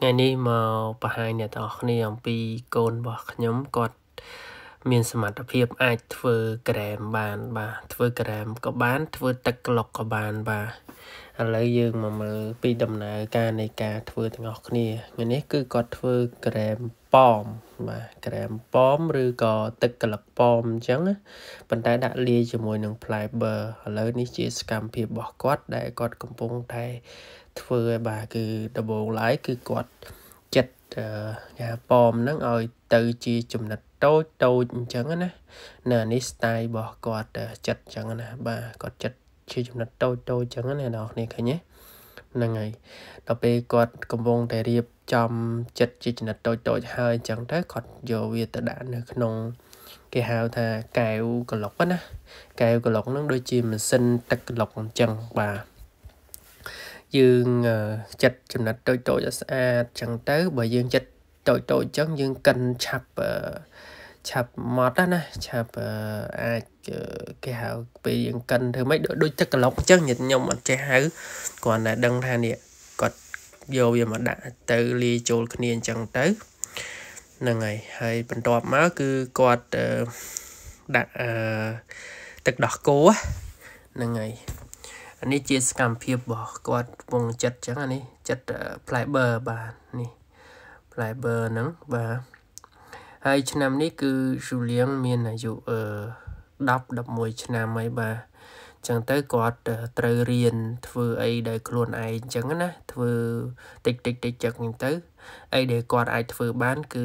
ថ្ងៃនេះមកបង្ហាញអ្នកទាំងអស់គ្នាអំពីកូនរបស់ខ្ញុំគាត់មាន សមត្ថភាពអាចធ្វើ ក្រែមបាន បាទធ្វើក្រែមក៏បានធ្វើ ទឹកក្លុកក៏បានបាទឥឡូវយើងមកមើលពីដំណើរការ នៃការធ្វើទាំងអស់គ្នាថ្ងៃនេះគឺគាត់ធ្វើក្រែមប៉មបាទក្រែមប៉មឬក៏ទឹកក្លឹកប៉មអញ្ចឹងប៉ុន្តែ ដាក់លាយជាមួយនឹងផ្លែបឺឥឡូវនេះជាសកម្មភាពរបស់គាត់ ដែលគាត់កំពុងតែធ្វើឲ្យបាទគឺដំបូងឡើយគឺគាត់ចិត្តថាប៉មហ្នឹងឲ្យទៅជាចំណិតតូចតូចអញ្ចឹងណានៅនេះ style របស់គាត់ចិត្តអញ្ចឹងណា បាទគាត់ចិត្តជាចំណិតតូចតូចអញ្ចឹងណាអ្នកនរគ្នាឃើញទេហ្នឹងហើយដល់ពេលគាត់កំពុងតែរៀបចំចិត្តជាចំណិតតូចតូចហើយអញ្ចឹងទៅគាត់យកវាទៅដាក់នៅក្នុងគេហៅថាកែវក្លុកណាកែវក្លុកហ្នឹងដូចជាម៉ាស៊ីនទឹកក្លុកអញ្ចឹងបាទយើងចិត្តចំណិតតូចតូចឲ្យស្អាតចឹងទៅ បើយើងចិត្តតូចតូចចឹងយើងកិនឆាប់ឆាប់ម៉ត់ណា ឆាប់អាចគេហៅពេលយើងកិនធ្វើម៉េចដូចទឹកក្លុកចឹងញាតិខ្ញុំអត់ចេះហៅគ្រាន់តែដឹងថានេះគាត់យកវាមកដាក់ទៅលាយចូលគ្នាចឹងទៅហ្នឹងហើយហើយបន្ទាប់មកគឺគាត់ដាក់ទឹកដោះគោហ្នឹងហើយអានេះជាសកម្មភាពរបស់គាត់ពងចិត្តចឹងអានេះចិត្ត Fiber បាទនេះ Fiber ហ្នឹងបាទហើយឆ្នាំនេះគឺ Julian មានអាយុ10 11ឆ្នាំហើយបាទចឹងទៅគាត់ត្រូវរៀនធ្វើអីដោយខ្លួនឯងចឹងណាធ្វើតិចតិចតិចចឹងទៅ អីដែលគាត់អាចធ្វើបាន គឺ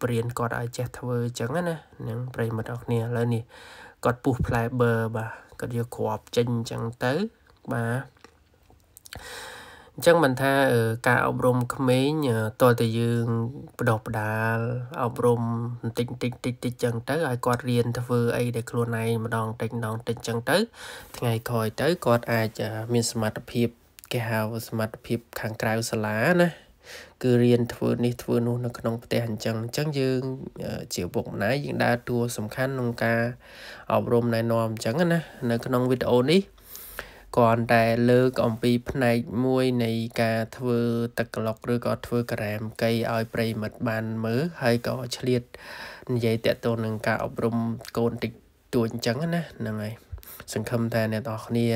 បរៀនគាត់ឲ្យចេះធ្វើចឹងណានឹងប្រិយមិត្តអរគ្នាឥឡូវនេះគាត់ពុះផ្លែបឺបាទគាត់យកគ្រាប់ចេញចឹងទៅបាទអញ្ចឹងមិនថាការអប់រំក្មេងតើតើយើងបដោះបដាលអប់រំបន្តិចតិចតិចតិចចឹងទៅឲ្យគាត់រៀនធ្វើអីដែលខ្លួនឯងម្ដងតិចម្ដងតិចចឹងទៅថ្ងៃក្រោយទៅគាត់អាចមានសមត្ថភាពគេហៅសមត្ថភាព ខាងក្រៅសាលាណាគឺរៀនធ្វើនេះធ្វើនោះនៅក្នុងផ្ទះអញ្ចឹងអញ្ចឹងយើងជាពុកម្ដាយយើងដើរតួសំខាន់ក្នុងការអប់រំណែនាំអញ្ចឹងណានៅក្នុងវីដេអូនេះគ្រាន់តែលើកអំពីផ្នែកមួយនៃការធ្វើទឹកក្លុកឬក៏ធ្វើការ៉េមកៃឲ្យប្រិមិត្តបានមើលហើយក៏ឆ្លៀតនិយាយតាក់ទងនឹងការអប់រំកូនតិចតួចអញ្ចឹងណាហ្នឹងហើយសង្ឃឹមថាអ្នកនរគ្នា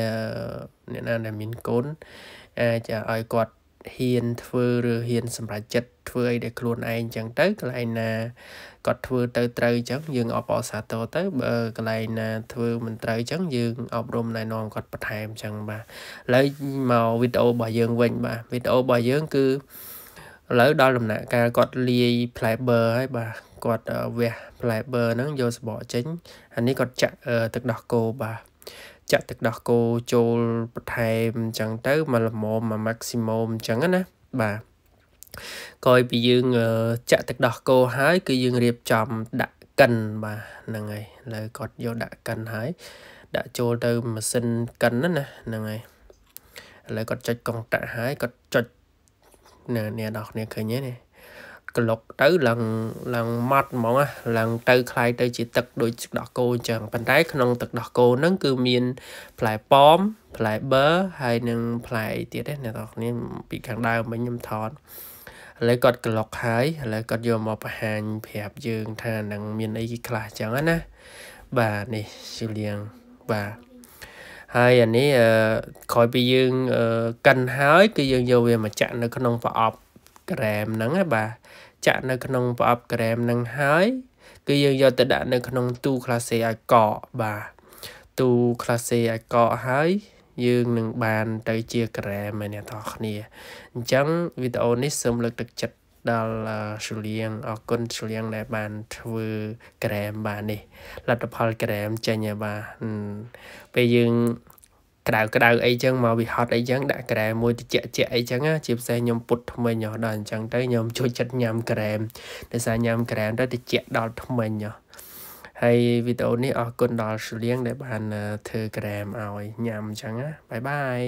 អ្នកណាដែលមានកូនអាចឲ្យគាត់ហ៊ានធ្វើឬហ៊ានសម្រេចចិត្តធ្វើអីដែលខ្លួនឯងចឹងទៅកន្លែងណាគាត់ធ្វើទៅត្រូវចឹងយើង អបអរសាទរទៅបើកន្លែងណា ធ្វើមិនត្រូវចឹងយើង អប់រំណែនាំគាត់បន្ថែមចឹងបាទឥឡូវមកវីដេអូរបស់យើងវិញ បាទវីដេអូរបស់យើងគឺឥឡូវដល់ដំណាក់កាលគាត់លាយ flavor ហើយបាទគាត់វះ flavor ហ្នឹងយកសបកចេញអានេះគាត់ចាក់ទឹកដោះគោបាទចាក់ទឹកដោះគោចូលបន្ថែមអញ្ចឹងទៅមកល្មមមក maximum អញ្ចឹងណាបាទក្រោយពីយើងចាក់ទឹកដោះគោហើយគឺយើងរៀបចំដាក់កិនបាទហ្នឹងហើយឥឡូវគាត់យកដាក់កិនហើយដាក់ចូលទៅម៉ាស៊ីនកិនណាហ្នឹងហើយឥឡូវគាត់ចុចកុងតាក់ហើយគាត់ចុចណែអ្នកនរគ្នាឃើញទេក្លុកទៅឡើងឡើងម៉ត់ហ្មងឡើងទៅคล้ายទៅជាទឹកដូចទឹកដោះគោអញ្ចឹងប៉ុន្តែ ក្នុងទឹកដោះគោហ្នឹងគឺមានផ្លែប៉ោមផ្លែប៊ឺហើយនិងផ្លែទៀតទេអ្នកនរគ្នាពីខាងដើមវិញខ្ញុំថតឥឡូវគាត់ក្លុកហើយឥឡូវគាត់យកមកបង្ហាញប្រាប់យើង ថានឹងមានអីខ្លះអញ្ចឹងណាបាទនេះជូលៀងបាទហើយអានេះក្រោយពីយើងកិនហើយគឺយើងយកវាមកចាក់នៅក្នុងប្រអប់ Gram ហ្នឹងណាបាទចាក់នៅក្នុងប្រអប់ Gram ហ្នឹងហើយ គឺយើងយកទៅដាក់នៅក្នុងទូ Class A ឲ្យកកបាទទូ Class A ឲ្យកកហើយ យើងនឹងបានទៅជា Gram ឯអ្នកទាំងគ្នាអញ្ចឹងវីដេអូនេះសូមលើកទឹកចិត្តដល់ស៊ូលៀងអរគុណស៊ូលៀងដែលបានធ្វើក្រែមបាទនេះលទ្ធផលក្រែមចេញបាទពេលយើងក្តៅក្តៅអីចឹងមកវាហត់អីចឹងដាក់ក្រែមមួយតិចតិចអីចឹងណាជាពិសេសខ្ញុំពុតថ្មិញដល់អញ្ចឹងទៅខ្ញុំជួយចិត្តញ៉ាំក្រែមដោយសារញ៉ាំក្រែមទៅតិចដល់ថ្មិញហ៎ហើយវីដេអូនេះអរគុណដល់ស្លៀងដែលបានធ្វើក្រែមឲ្យញ៉ាំអញ្ចឹងណាបាយបាយ